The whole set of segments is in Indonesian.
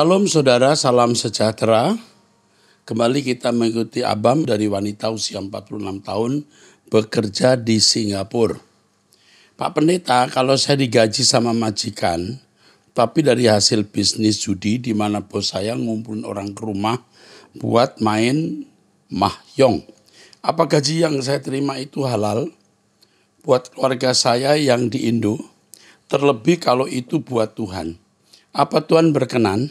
Shalom saudara, salam sejahtera. Kembali kita mengikuti Abam dari wanita usia 46 tahun bekerja di Singapura. Pak Pendeta, kalau saya digaji sama majikan, tapi dari hasil bisnis judi di mana bos saya ngumpulin orang ke rumah buat main mahyong. Apa gaji yang saya terima itu halal buat keluarga saya yang di Indo? Terlebih kalau itu buat Tuhan. Apa Tuhan berkenan?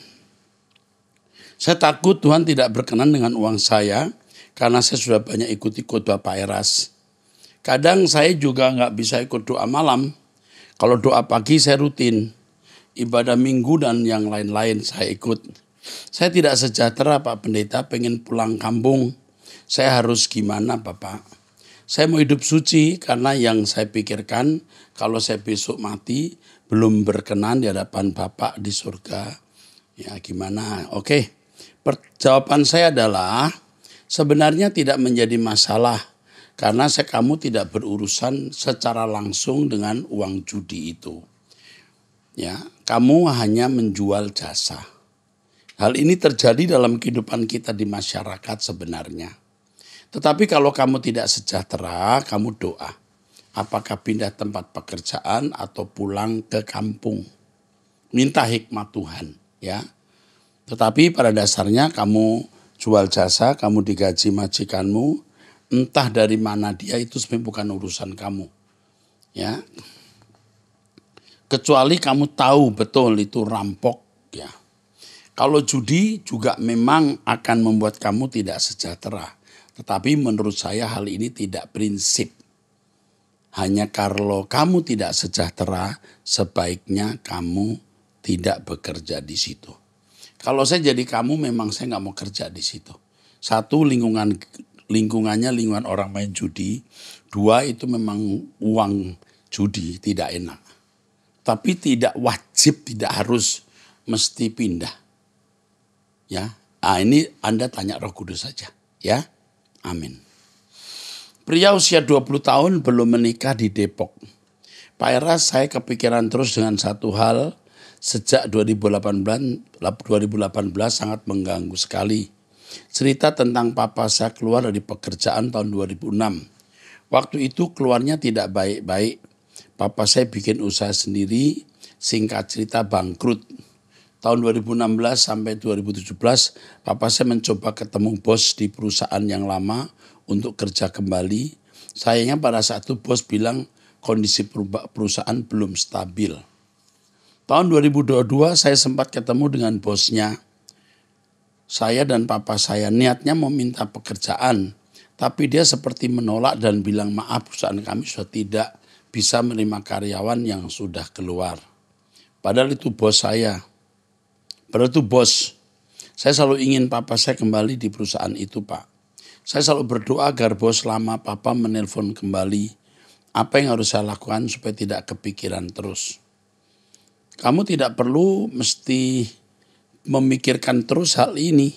Saya takut Tuhan tidak berkenan dengan uang saya karena saya sudah banyak ikuti khotbah Pak Eras. Kadang saya juga nggak bisa ikut doa malam. Kalau doa pagi saya rutin. Ibadah minggu dan yang lain-lain saya ikut. Saya tidak sejahtera Pak Pendeta pengen pulang kampung. Saya harus gimana Bapak? Saya mau hidup suci karena yang saya pikirkan kalau saya besok mati belum berkenan di hadapan Bapak di surga. Ya gimana? Oke. Okay. Jawaban saya adalah sebenarnya tidak menjadi masalah karena saya, kamu tidak berurusan secara langsung dengan uang judi itu. Ya, kamu hanya menjual jasa. Hal ini terjadi dalam kehidupan kita di masyarakat sebenarnya. Tetapi kalau kamu tidak sejahtera, kamu doa. Apakah pindah tempat pekerjaan atau pulang ke kampung? Minta hikmat Tuhan, ya tetapi pada dasarnya kamu jual jasa, kamu digaji majikanmu, entah dari mana dia itu sebenarnya bukan urusan kamu. Ya. Kecuali kamu tahu betul itu rampok ya. Kalau judi juga memang akan membuat kamu tidak sejahtera. Tetapi menurut saya hal ini tidak prinsip. Hanya kalau kamu tidak sejahtera, sebaiknya kamu tidak bekerja di situ. Kalau saya jadi kamu memang saya nggak mau kerja di situ. Satu lingkungan lingkungannya lingkungan orang main judi. Dua itu memang uang judi tidak enak. Tapi tidak wajib, tidak harus mesti pindah. Ya, ah ini Anda tanya Roh Kudus saja, ya. Amin. Pria usia 20 tahun belum menikah di Depok. Pak Era saya kepikiran terus dengan satu hal, sejak 2018, 2018 sangat mengganggu sekali. Cerita tentang papa saya keluar dari pekerjaan tahun 2006. Waktu itu keluarnya tidak baik-baik. Papa saya bikin usaha sendiri, singkat cerita bangkrut. Tahun 2016 sampai 2017, papa saya mencoba ketemu bos di perusahaan yang lama untuk kerja kembali. Sayangnya pada saat itu bos bilang kondisi perusahaan belum stabil Tahun 2022 saya sempat ketemu dengan bosnya. Saya dan papa saya niatnya meminta pekerjaan. Tapi dia seperti menolak dan bilang maaf perusahaan kami sudah tidak bisa menerima karyawan yang sudah keluar. Padahal itu bos saya. Padahal itu bos. Saya selalu ingin papa saya kembali di perusahaan itu pak. Saya selalu berdoa agar bos lama papa menelpon kembali. Apa yang harus saya lakukan supaya tidak kepikiran terus. Kamu tidak perlu mesti memikirkan terus hal ini.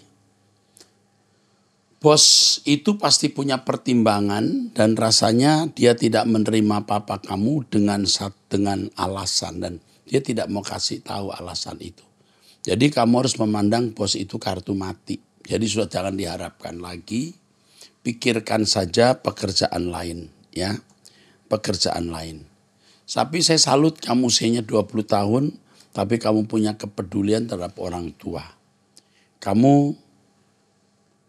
Bos itu pasti punya pertimbangan dan rasanya dia tidak menerima papa kamu dengan dengan alasan dan dia tidak mau kasih tahu alasan itu. Jadi kamu harus memandang bos itu kartu mati. Jadi sudah jangan diharapkan lagi. Pikirkan saja pekerjaan lain ya. Pekerjaan lain. Tapi saya salut kamu usianya 20 tahun tapi kamu punya kepedulian terhadap orang tua. Kamu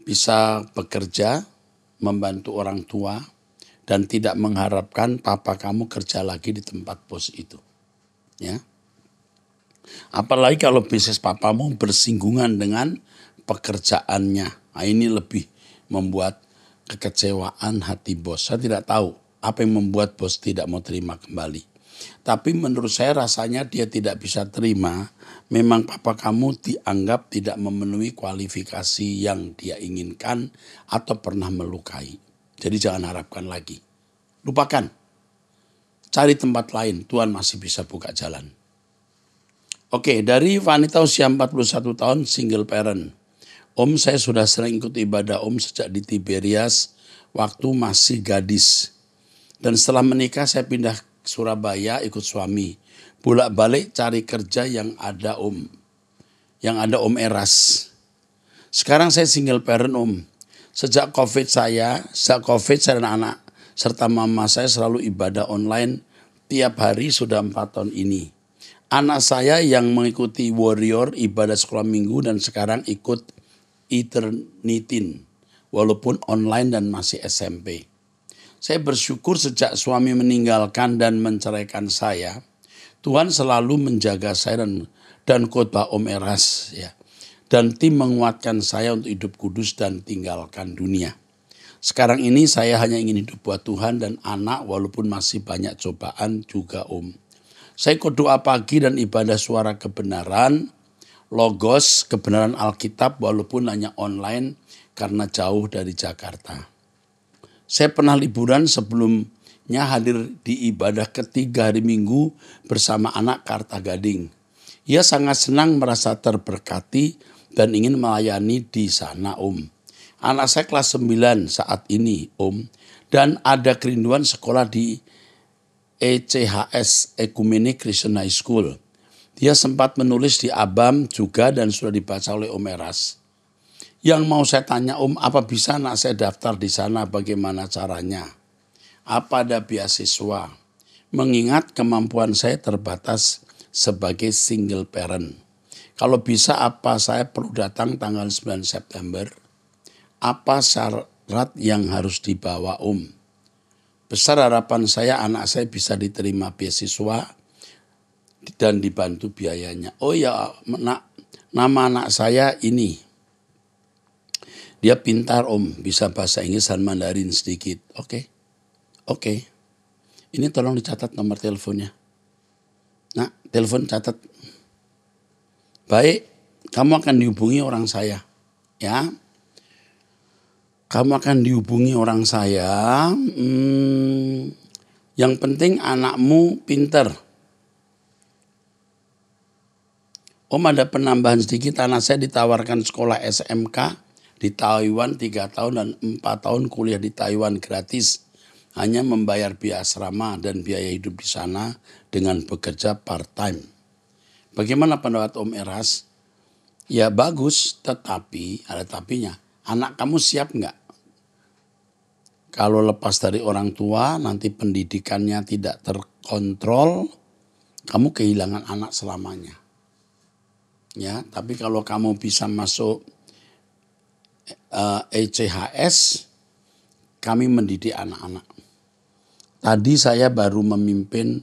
bisa bekerja, membantu orang tua, dan tidak mengharapkan papa kamu kerja lagi di tempat bos itu. Ya. Apalagi kalau bisnis papamu bersinggungan dengan pekerjaannya. Nah, ini lebih membuat kekecewaan hati bos. Saya tidak tahu apa yang membuat bos tidak mau terima kembali. Tapi menurut saya rasanya dia tidak bisa terima. Memang papa kamu dianggap tidak memenuhi kualifikasi yang dia inginkan atau pernah melukai. Jadi jangan harapkan lagi. Lupakan. Cari tempat lain, Tuhan masih bisa buka jalan. Oke, dari wanita usia 41 tahun single parent. Om saya sudah sering ikut ibadah om sejak di Tiberias waktu masih gadis. Dan setelah menikah saya pindah Surabaya ikut suami. pulak balik cari kerja yang ada om. Yang ada om eras. Sekarang saya single parent om. Sejak covid saya, sejak covid saya dan anak serta mama saya selalu ibadah online tiap hari sudah empat tahun ini. Anak saya yang mengikuti warrior ibadah sekolah minggu dan sekarang ikut eternitin walaupun online dan masih SMP. Saya bersyukur sejak suami meninggalkan dan menceraikan saya, Tuhan selalu menjaga saya dan dan khotbah Om Eras ya. Dan tim menguatkan saya untuk hidup kudus dan tinggalkan dunia. Sekarang ini saya hanya ingin hidup buat Tuhan dan anak walaupun masih banyak cobaan juga Om. Saya ikut doa pagi dan ibadah suara kebenaran, logos kebenaran Alkitab walaupun hanya online karena jauh dari Jakarta. Saya pernah liburan sebelumnya hadir di ibadah ketiga hari minggu bersama anak Karta Gading. Ia sangat senang merasa terberkati dan ingin melayani di sana Om. Anak saya kelas 9 saat ini Om. Dan ada kerinduan sekolah di ECHS Ekumeni Christian High School. Dia sempat menulis di Abam juga dan sudah dibaca oleh Om Eras. Yang mau saya tanya Om, apa bisa anak saya daftar di sana bagaimana caranya? Apa ada beasiswa? Mengingat kemampuan saya terbatas sebagai single parent. Kalau bisa apa saya perlu datang tanggal 9 September? Apa syarat yang harus dibawa Om? Besar harapan saya anak saya bisa diterima beasiswa dan dibantu biayanya. Oh ya, nak, nama anak saya ini dia pintar om, bisa bahasa Inggris dan Mandarin sedikit. Oke, okay. oke. Okay. Ini tolong dicatat nomor teleponnya. Nah, telepon catat. Baik, kamu akan dihubungi orang saya. Ya, kamu akan dihubungi orang saya. Hmm, yang penting anakmu pinter. Om ada penambahan sedikit, anak saya ditawarkan sekolah SMK di Taiwan tiga tahun dan empat tahun kuliah di Taiwan gratis hanya membayar biaya asrama dan biaya hidup di sana dengan bekerja part time. Bagaimana pendapat Om Eras? Ya bagus, tetapi ada tapinya. Anak kamu siap nggak? Kalau lepas dari orang tua, nanti pendidikannya tidak terkontrol, kamu kehilangan anak selamanya. Ya, tapi kalau kamu bisa masuk ECHS eh, e kami mendidik anak-anak. Tadi saya baru memimpin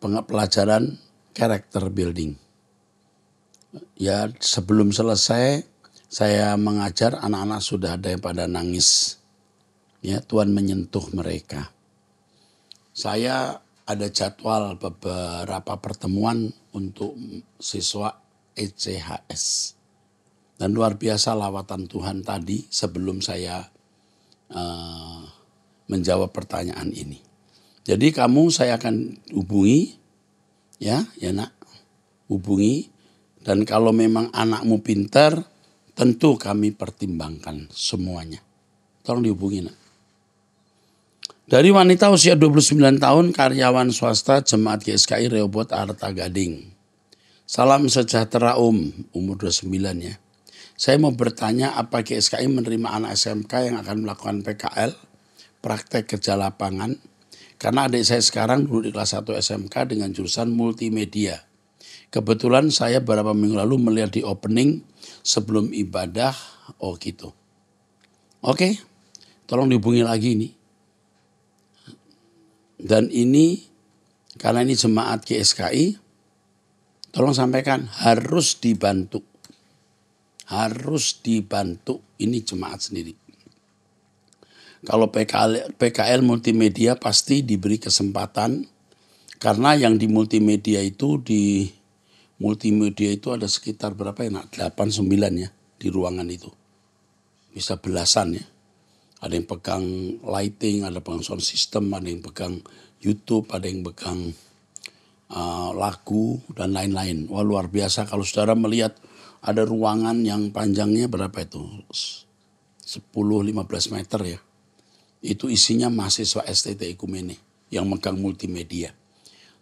pelajaran character building. Ya, sebelum selesai saya mengajar anak-anak sudah ada yang pada nangis. Ya, Tuhan menyentuh mereka. Saya ada jadwal beberapa pertemuan untuk siswa ECHS. Dan luar biasa lawatan Tuhan tadi sebelum saya uh, menjawab pertanyaan ini. Jadi kamu saya akan hubungi, ya, ya nak, hubungi. Dan kalau memang anakmu pintar, tentu kami pertimbangkan semuanya. Tolong dihubungi nak. Dari wanita usia 29 tahun, karyawan swasta Jemaat GSKI Reobot Arta Gading. Salam sejahtera Om, um, umur 29 ya. Saya mau bertanya apa GSKI menerima anak SMK yang akan melakukan PKL, praktek kerja lapangan, karena adik saya sekarang dulu di kelas 1 SMK dengan jurusan multimedia. Kebetulan saya beberapa minggu lalu melihat di opening sebelum ibadah, oh gitu. Oke, tolong dihubungi lagi ini. Dan ini karena ini jemaat GSKI, tolong sampaikan harus dibantu harus dibantu ini jemaat sendiri. Kalau PKL, PKL multimedia pasti diberi kesempatan karena yang di multimedia itu di multimedia itu ada sekitar berapa ya? 8 9 ya di ruangan itu. Bisa belasan ya. Ada yang pegang lighting, ada pegang sound system, ada yang pegang YouTube, ada yang pegang uh, lagu dan lain-lain. Wah luar biasa kalau saudara melihat ada ruangan yang panjangnya berapa itu? 10-15 meter ya. Itu isinya mahasiswa STT Ikumene yang megang multimedia.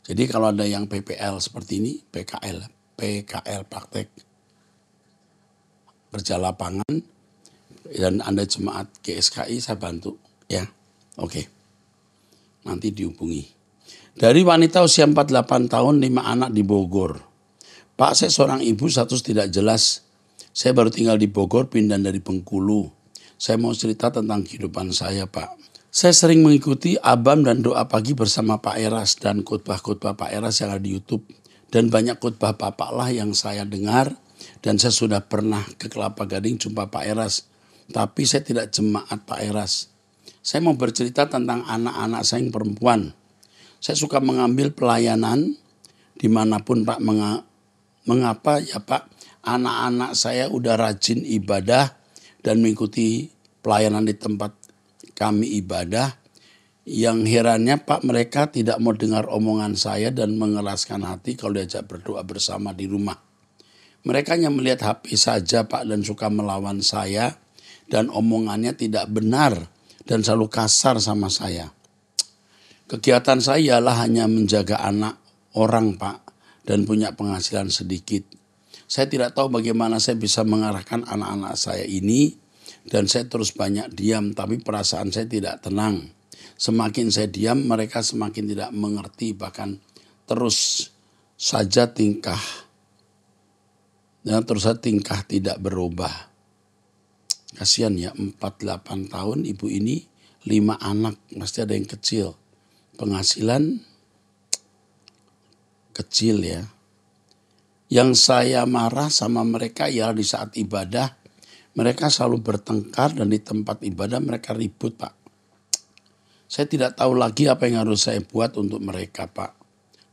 Jadi kalau ada yang PPL seperti ini, PKL, PKL praktek kerja lapangan dan Anda jemaat GSKI saya bantu ya. Oke. Nanti dihubungi. Dari wanita usia 48 tahun, 5 anak di Bogor. Pak saya seorang ibu status tidak jelas. Saya baru tinggal di Bogor pindah dari Bengkulu. Saya mau cerita tentang kehidupan saya Pak. Saya sering mengikuti abam dan doa pagi bersama Pak Eras dan khotbah-khotbah Pak Eras yang ada di Youtube. Dan banyak khotbah Bapak lah yang saya dengar. Dan saya sudah pernah ke Kelapa Gading jumpa Pak Eras. Tapi saya tidak jemaat Pak Eras. Saya mau bercerita tentang anak-anak saya yang perempuan. Saya suka mengambil pelayanan dimanapun Pak Mengapa ya Pak? Anak-anak saya udah rajin ibadah dan mengikuti pelayanan di tempat kami ibadah. Yang herannya Pak mereka tidak mau dengar omongan saya dan mengeraskan hati kalau diajak berdoa bersama di rumah. Mereka hanya melihat HP saja Pak dan suka melawan saya dan omongannya tidak benar dan selalu kasar sama saya. Kegiatan saya ialah hanya menjaga anak orang, Pak dan punya penghasilan sedikit. Saya tidak tahu bagaimana saya bisa mengarahkan anak-anak saya ini dan saya terus banyak diam tapi perasaan saya tidak tenang. Semakin saya diam mereka semakin tidak mengerti bahkan terus saja tingkah dan ya, terus saja tingkah tidak berubah. Kasihan ya 48 tahun ibu ini lima anak pasti ada yang kecil. Penghasilan kecil ya. Yang saya marah sama mereka ya di saat ibadah mereka selalu bertengkar dan di tempat ibadah mereka ribut Pak. Saya tidak tahu lagi apa yang harus saya buat untuk mereka Pak.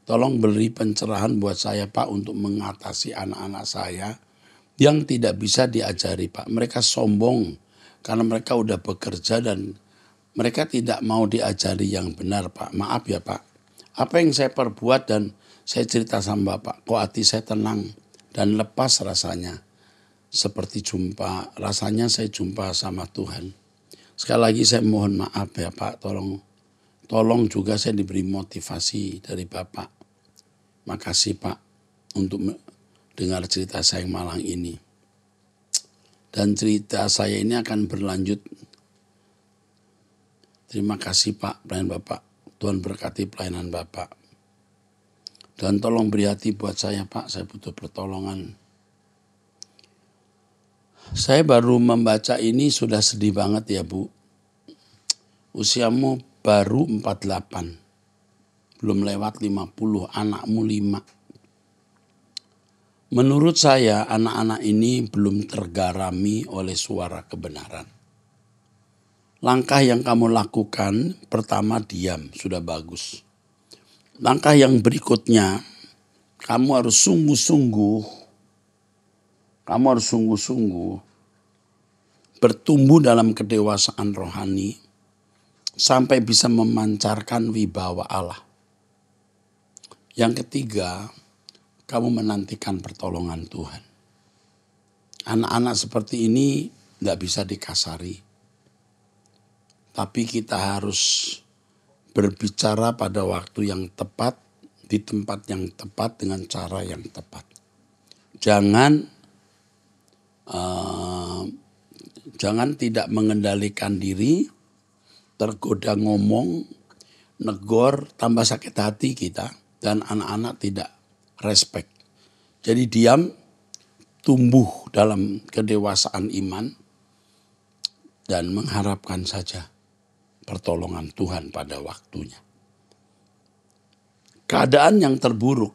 Tolong beri pencerahan buat saya Pak untuk mengatasi anak-anak saya yang tidak bisa diajari Pak. Mereka sombong karena mereka udah bekerja dan mereka tidak mau diajari yang benar Pak. Maaf ya Pak. Apa yang saya perbuat dan saya cerita sama Bapak, kok hati saya tenang dan lepas rasanya. Seperti jumpa, rasanya saya jumpa sama Tuhan. Sekali lagi saya mohon maaf ya Pak, tolong tolong juga saya diberi motivasi dari Bapak. Makasih Pak untuk dengar cerita saya yang malang ini. Dan cerita saya ini akan berlanjut. Terima kasih Pak, pelayan Bapak. Tuhan berkati pelayanan Bapak. Dan tolong beri hati buat saya Pak, saya butuh pertolongan. Saya baru membaca ini sudah sedih banget ya Bu. Usiamu baru 48. Belum lewat 50, anakmu 5. Menurut saya anak-anak ini belum tergarami oleh suara kebenaran. Langkah yang kamu lakukan pertama diam, sudah bagus Langkah yang berikutnya, kamu harus sungguh-sungguh, kamu harus sungguh-sungguh bertumbuh dalam kedewasaan rohani sampai bisa memancarkan wibawa Allah. Yang ketiga, kamu menantikan pertolongan Tuhan. Anak-anak seperti ini tidak bisa dikasari. Tapi kita harus berbicara pada waktu yang tepat, di tempat yang tepat, dengan cara yang tepat. Jangan uh, jangan tidak mengendalikan diri, tergoda ngomong, negor, tambah sakit hati kita, dan anak-anak tidak respect. Jadi diam, tumbuh dalam kedewasaan iman, dan mengharapkan saja pertolongan Tuhan pada waktunya. Keadaan yang terburuk,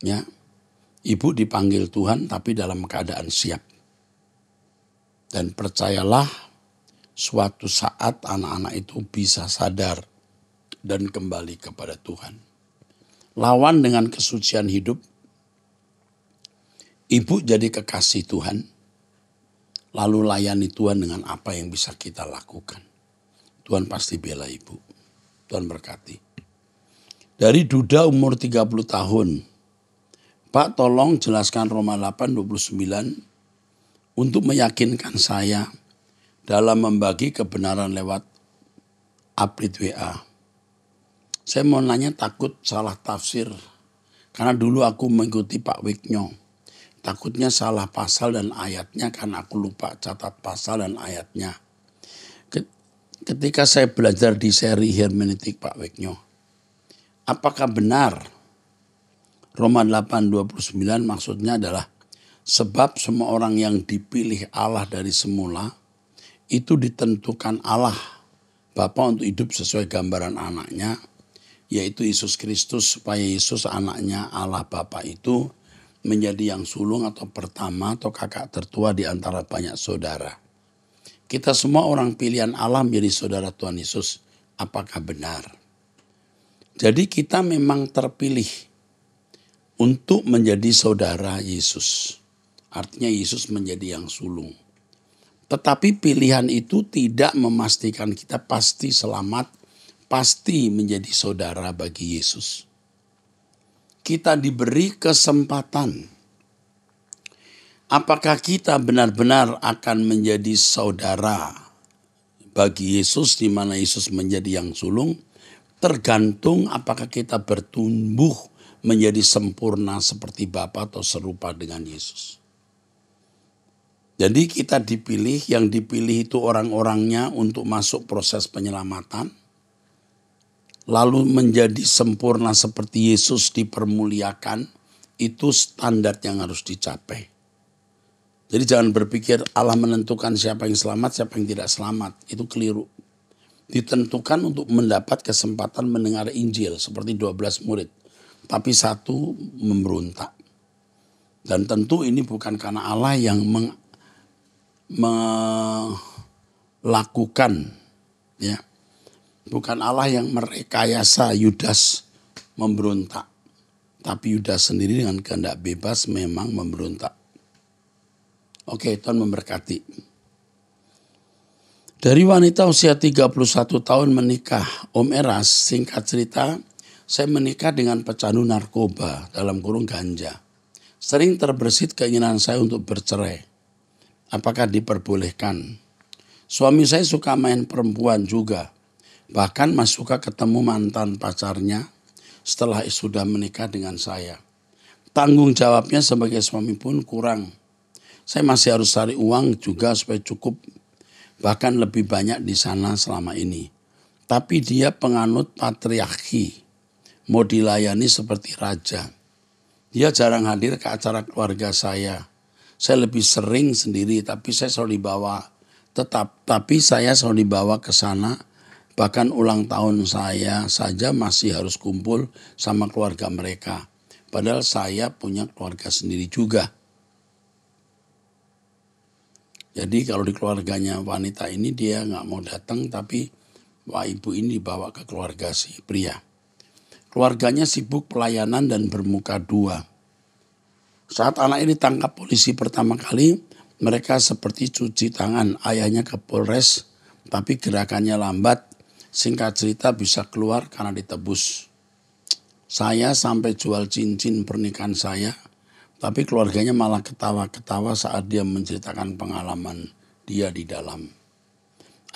ya, ibu dipanggil Tuhan tapi dalam keadaan siap. Dan percayalah suatu saat anak-anak itu bisa sadar dan kembali kepada Tuhan. Lawan dengan kesucian hidup, ibu jadi kekasih Tuhan, lalu layani Tuhan dengan apa yang bisa kita lakukan. Tuhan pasti bela ibu. Tuhan berkati. Dari Duda umur 30 tahun. Pak tolong jelaskan Roma 8 29 untuk meyakinkan saya dalam membagi kebenaran lewat update WA. Saya mau nanya takut salah tafsir. Karena dulu aku mengikuti Pak Wiknyo. Takutnya salah pasal dan ayatnya karena aku lupa catat pasal dan ayatnya ketika saya belajar di seri hermeneutik Pak Weknyo, apakah benar Roma 8:29 maksudnya adalah sebab semua orang yang dipilih Allah dari semula itu ditentukan Allah Bapa untuk hidup sesuai gambaran anaknya yaitu Yesus Kristus supaya Yesus anaknya Allah Bapa itu menjadi yang sulung atau pertama atau kakak tertua di antara banyak saudara. Kita semua orang pilihan Allah menjadi saudara Tuhan Yesus. Apakah benar? Jadi kita memang terpilih untuk menjadi saudara Yesus. Artinya Yesus menjadi yang sulung. Tetapi pilihan itu tidak memastikan kita pasti selamat, pasti menjadi saudara bagi Yesus. Kita diberi kesempatan apakah kita benar-benar akan menjadi saudara bagi Yesus di mana Yesus menjadi yang sulung tergantung apakah kita bertumbuh menjadi sempurna seperti Bapa atau serupa dengan Yesus. Jadi kita dipilih, yang dipilih itu orang-orangnya untuk masuk proses penyelamatan. Lalu menjadi sempurna seperti Yesus dipermuliakan, itu standar yang harus dicapai. Jadi jangan berpikir Allah menentukan siapa yang selamat, siapa yang tidak selamat. Itu keliru. Ditentukan untuk mendapat kesempatan mendengar Injil seperti 12 murid. Tapi satu memberontak. Dan tentu ini bukan karena Allah yang meng, melakukan ya. Bukan Allah yang merekayasa Yudas memberontak. Tapi Yudas sendiri dengan kehendak bebas memang memberontak. Oke, Tuhan memberkati. Dari wanita usia 31 tahun menikah, Om Eras singkat cerita, saya menikah dengan pecandu narkoba dalam kurung ganja. Sering terbersit keinginan saya untuk bercerai. Apakah diperbolehkan? Suami saya suka main perempuan juga. Bahkan mas suka ketemu mantan pacarnya setelah sudah menikah dengan saya. Tanggung jawabnya sebagai suami pun kurang saya masih harus cari uang juga supaya cukup bahkan lebih banyak di sana selama ini. Tapi dia penganut patriarki, mau dilayani seperti raja. Dia jarang hadir ke acara keluarga saya. Saya lebih sering sendiri, tapi saya selalu dibawa. Tetap, tapi saya selalu dibawa ke sana. Bahkan ulang tahun saya saja masih harus kumpul sama keluarga mereka. Padahal saya punya keluarga sendiri juga. Jadi kalau di keluarganya wanita ini dia nggak mau datang tapi wah ibu ini dibawa ke keluarga si pria. Keluarganya sibuk pelayanan dan bermuka dua. Saat anak ini ditangkap polisi pertama kali, mereka seperti cuci tangan ayahnya ke Polres, tapi gerakannya lambat. Singkat cerita bisa keluar karena ditebus. Saya sampai jual cincin pernikahan saya tapi keluarganya malah ketawa-ketawa saat dia menceritakan pengalaman dia di dalam.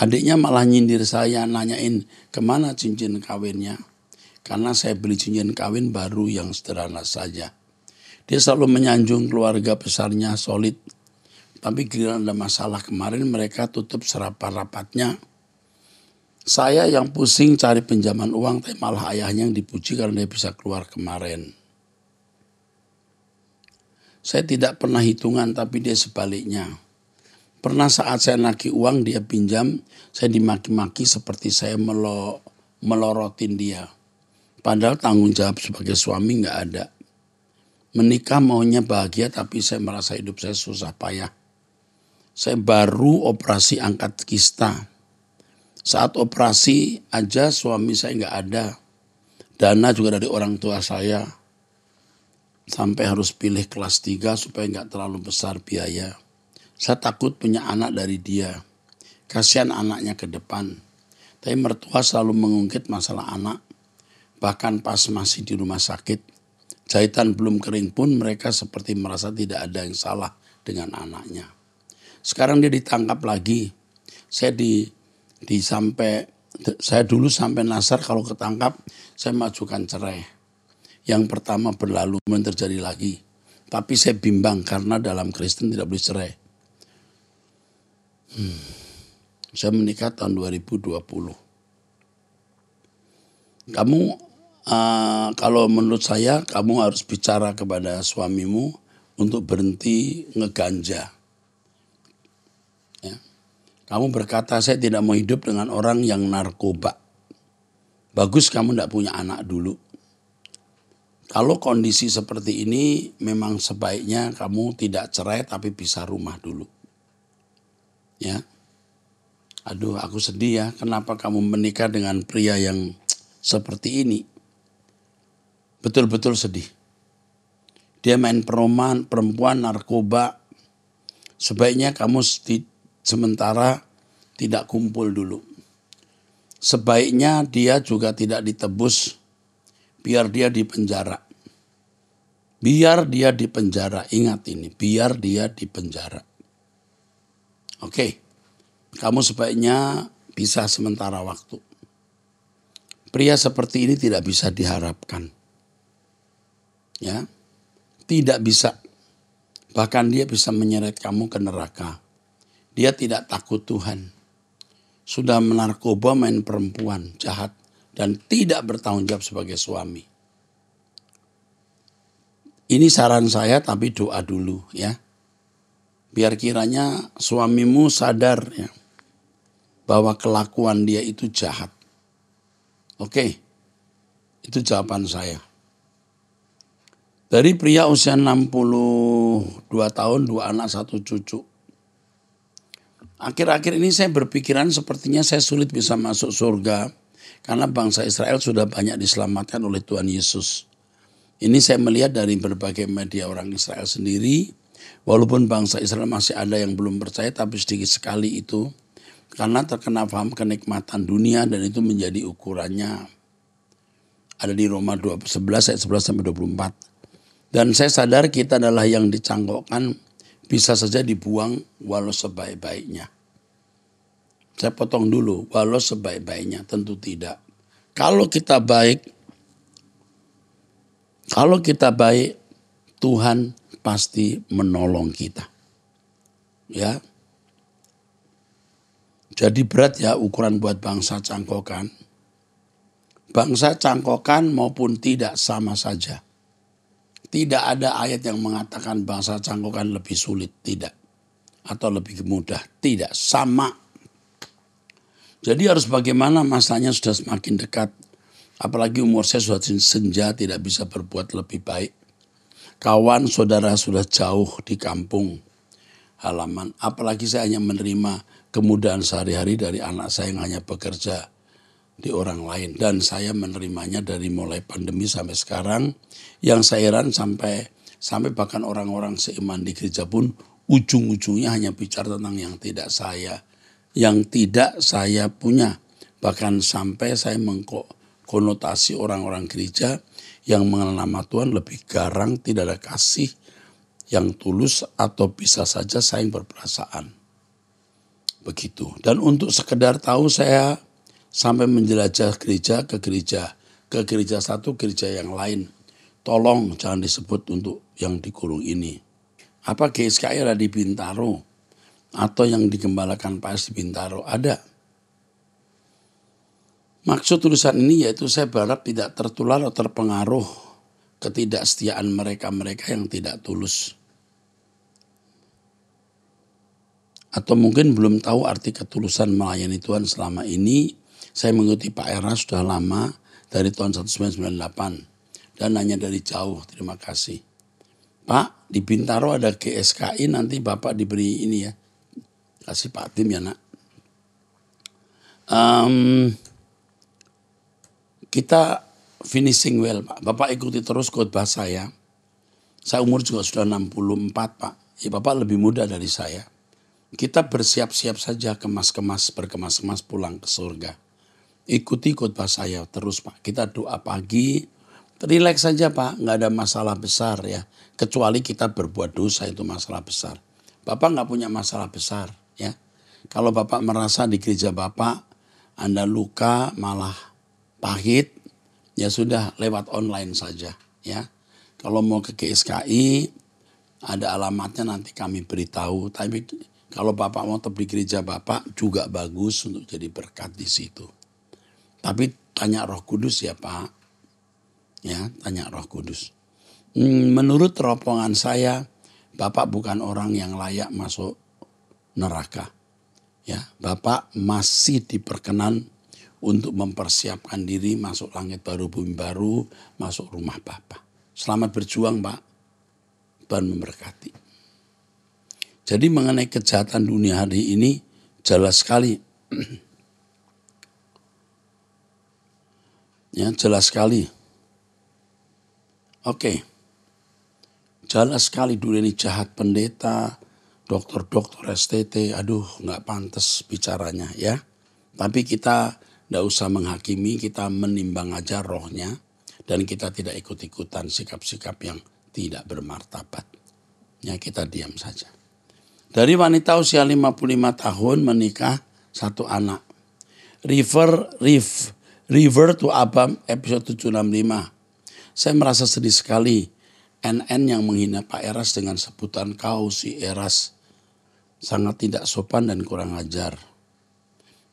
Adiknya malah nyindir saya nanyain kemana cincin kawinnya. Karena saya beli cincin kawin baru yang sederhana saja. Dia selalu menyanjung keluarga besarnya solid. Tapi giliran ada masalah kemarin mereka tutup serapat-rapatnya. Saya yang pusing cari pinjaman uang, tapi malah ayahnya yang dipuji karena dia bisa keluar kemarin. Saya tidak pernah hitungan tapi dia sebaliknya. Pernah saat saya nagih uang dia pinjam, saya dimaki-maki seperti saya melo melorotin dia. Padahal tanggung jawab sebagai suami nggak ada. Menikah maunya bahagia tapi saya merasa hidup saya susah payah. Saya baru operasi angkat kista. Saat operasi aja suami saya nggak ada. Dana juga dari orang tua saya sampai harus pilih kelas tiga supaya nggak terlalu besar biaya. Saya takut punya anak dari dia. Kasihan anaknya ke depan. Tapi mertua selalu mengungkit masalah anak. Bahkan pas masih di rumah sakit, jahitan belum kering pun mereka seperti merasa tidak ada yang salah dengan anaknya. Sekarang dia ditangkap lagi. Saya di, di sampai saya dulu sampai Nasar kalau ketangkap saya majukan cerai yang pertama berlalu kemudian terjadi lagi. Tapi saya bimbang karena dalam Kristen tidak boleh cerai. Hmm. Saya menikah tahun 2020. Kamu uh, kalau menurut saya kamu harus bicara kepada suamimu untuk berhenti ngeganja. Ya. Kamu berkata saya tidak mau hidup dengan orang yang narkoba. Bagus kamu tidak punya anak dulu. Kalau kondisi seperti ini memang sebaiknya kamu tidak cerai tapi bisa rumah dulu. Ya. Aduh, aku sedih ya. Kenapa kamu menikah dengan pria yang seperti ini? Betul-betul sedih. Dia main perumahan, perempuan, narkoba. Sebaiknya kamu sementara tidak kumpul dulu. Sebaiknya dia juga tidak ditebus biar dia di penjara. Biar dia di penjara. Ingat ini, biar dia di penjara. Oke. Kamu sebaiknya bisa sementara waktu. Pria seperti ini tidak bisa diharapkan. Ya. Tidak bisa. Bahkan dia bisa menyeret kamu ke neraka. Dia tidak takut Tuhan. Sudah menarkoba main perempuan, jahat dan tidak bertanggung jawab sebagai suami. Ini saran saya tapi doa dulu ya. Biar kiranya suamimu sadar ya bahwa kelakuan dia itu jahat. Oke. Itu jawaban saya. Dari pria usia 62 tahun, dua anak, satu cucu. Akhir-akhir ini saya berpikiran sepertinya saya sulit bisa masuk surga karena bangsa Israel sudah banyak diselamatkan oleh Tuhan Yesus. Ini saya melihat dari berbagai media orang Israel sendiri. Walaupun bangsa Israel masih ada yang belum percaya tapi sedikit sekali itu. Karena terkena paham kenikmatan dunia dan itu menjadi ukurannya. Ada di Roma 11 ayat 11 sampai 24. Dan saya sadar kita adalah yang dicangkokkan bisa saja dibuang walau sebaik-baiknya. Saya potong dulu, walau sebaik-baiknya tentu tidak. Kalau kita baik, kalau kita baik, Tuhan pasti menolong kita. Ya. Jadi berat ya ukuran buat bangsa cangkokan. Bangsa cangkokan maupun tidak sama saja. Tidak ada ayat yang mengatakan bangsa cangkokan lebih sulit, tidak. Atau lebih mudah, tidak. Sama jadi harus bagaimana masanya sudah semakin dekat. Apalagi umur saya sudah senja tidak bisa berbuat lebih baik. Kawan saudara sudah jauh di kampung halaman. Apalagi saya hanya menerima kemudahan sehari-hari dari anak saya yang hanya bekerja di orang lain. Dan saya menerimanya dari mulai pandemi sampai sekarang. Yang saya heran sampai sampai bahkan orang-orang seiman di gereja pun ujung-ujungnya hanya bicara tentang yang tidak saya yang tidak saya punya. Bahkan sampai saya mengkonotasi orang-orang gereja yang mengenal nama Tuhan lebih garang, tidak ada kasih yang tulus atau bisa saja saya yang berperasaan. Begitu. Dan untuk sekedar tahu saya sampai menjelajah gereja ke gereja, ke gereja satu, gereja yang lain. Tolong jangan disebut untuk yang dikurung ini. Apa GSKI ada di Bintaro? atau yang digembalakan Pak Bintaro ada. Maksud tulisan ini yaitu saya berharap tidak tertular atau terpengaruh ketidaksetiaan mereka-mereka yang tidak tulus. Atau mungkin belum tahu arti ketulusan melayani Tuhan selama ini. Saya mengikuti Pak Era sudah lama dari tahun 1998 dan hanya dari jauh. Terima kasih. Pak, di Bintaro ada GSKI nanti Bapak diberi ini ya Kasih Pak Tim ya nak. Um, kita finishing well Pak. Bapak ikuti terus khotbah saya. Saya umur juga sudah 64 Pak. Ya Bapak lebih muda dari saya. Kita bersiap-siap saja kemas-kemas, berkemas-kemas pulang ke surga. Ikuti khotbah saya terus Pak. Kita doa pagi, relax saja Pak. Nggak ada masalah besar ya. Kecuali kita berbuat dosa itu masalah besar. Bapak nggak punya masalah besar ya. Kalau Bapak merasa di gereja Bapak Anda luka malah pahit, ya sudah lewat online saja ya. Kalau mau ke GSKI ada alamatnya nanti kami beritahu, tapi kalau Bapak mau tetap di gereja Bapak juga bagus untuk jadi berkat di situ. Tapi tanya Roh Kudus ya Pak. Ya, tanya Roh Kudus. Hmm, menurut teropongan saya, Bapak bukan orang yang layak masuk neraka. Ya, Bapak masih diperkenan untuk mempersiapkan diri masuk langit baru, bumi baru, masuk rumah Bapak. Selamat berjuang, Pak. Tuhan memberkati. Jadi mengenai kejahatan dunia hari ini jelas sekali. ya, jelas sekali. Oke. Okay jelas sekali dunia ini jahat pendeta, dokter-dokter STT, aduh nggak pantas bicaranya ya. Tapi kita nggak usah menghakimi, kita menimbang aja rohnya dan kita tidak ikut-ikutan sikap-sikap yang tidak bermartabat. Ya kita diam saja. Dari wanita usia 55 tahun menikah satu anak. River Reef River to Abam episode 765. Saya merasa sedih sekali NN yang menghina Pak Eras dengan sebutan kau si Eras sangat tidak sopan dan kurang ajar.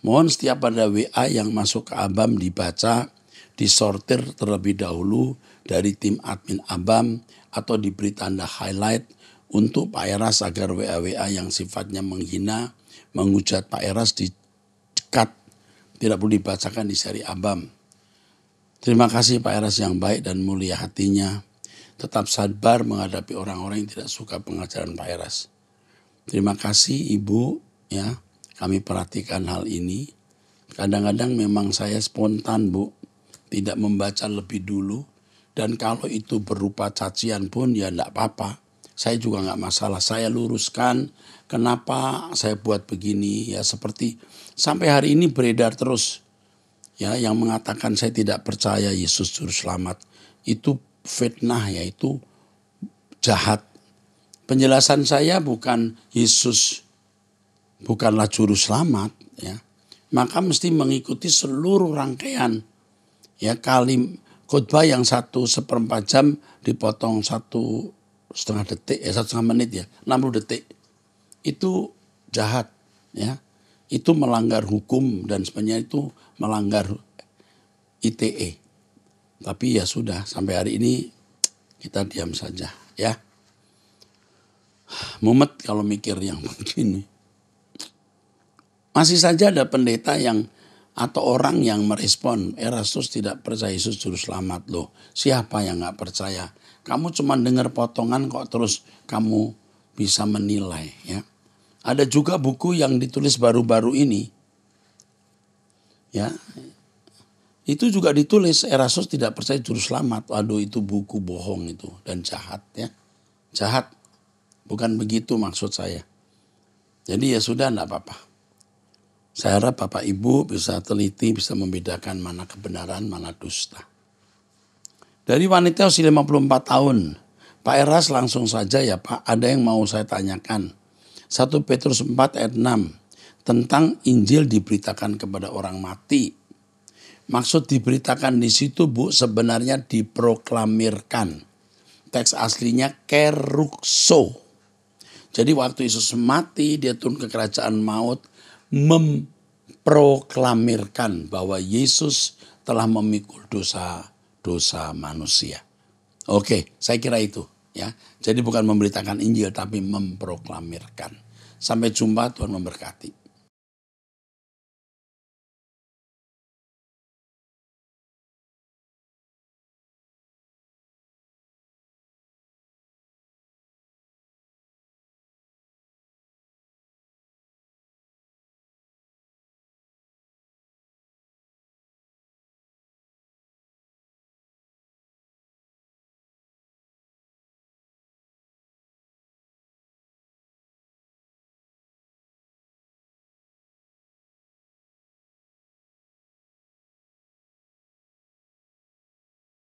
Mohon setiap pada WA yang masuk ke Abam dibaca, disortir terlebih dahulu dari tim admin Abam atau diberi tanda highlight untuk Pak Eras agar WA-WA yang sifatnya menghina, menghujat Pak Eras dicekat, tidak perlu dibacakan di seri Abam. Terima kasih Pak Eras yang baik dan mulia hatinya. Tetap sabar menghadapi orang-orang yang tidak suka pengajaran Pak Eras. Terima kasih Ibu ya, kami perhatikan hal ini. Kadang-kadang memang saya spontan, Bu, tidak membaca lebih dulu dan kalau itu berupa cacian pun ya tidak apa-apa. Saya juga nggak masalah. Saya luruskan kenapa saya buat begini ya seperti sampai hari ini beredar terus ya yang mengatakan saya tidak percaya Yesus juru selamat itu fitnah yaitu jahat penjelasan saya bukan Yesus bukanlah juru selamat ya maka mesti mengikuti seluruh rangkaian ya kalim khotbah yang satu seperempat jam dipotong satu setengah detik ya satu setengah menit ya 60 detik itu jahat ya itu melanggar hukum dan sebenarnya itu melanggar ITE tapi ya sudah sampai hari ini kita diam saja ya mumet kalau mikir yang begini. Masih saja ada pendeta yang atau orang yang merespon Erastus eh, tidak percaya Yesus juru selamat loh. Siapa yang nggak percaya? Kamu cuma dengar potongan kok terus kamu bisa menilai ya. Ada juga buku yang ditulis baru-baru ini. Ya. Itu juga ditulis Erastus eh, tidak percaya juru selamat. Waduh itu buku bohong itu dan jahat ya. Jahat Bukan begitu maksud saya. Jadi ya sudah tidak apa-apa. Saya harap Bapak Ibu bisa teliti, bisa membedakan mana kebenaran, mana dusta. Dari wanita usia 54 tahun, Pak Eras langsung saja ya Pak, ada yang mau saya tanyakan. 1 Petrus 4 ayat 6, tentang Injil diberitakan kepada orang mati. Maksud diberitakan di situ Bu sebenarnya diproklamirkan. Teks aslinya kerukso. Jadi waktu Yesus mati, dia turun ke kerajaan maut memproklamirkan bahwa Yesus telah memikul dosa-dosa manusia. Oke, saya kira itu ya. Jadi bukan memberitakan Injil tapi memproklamirkan. Sampai jumpa Tuhan memberkati.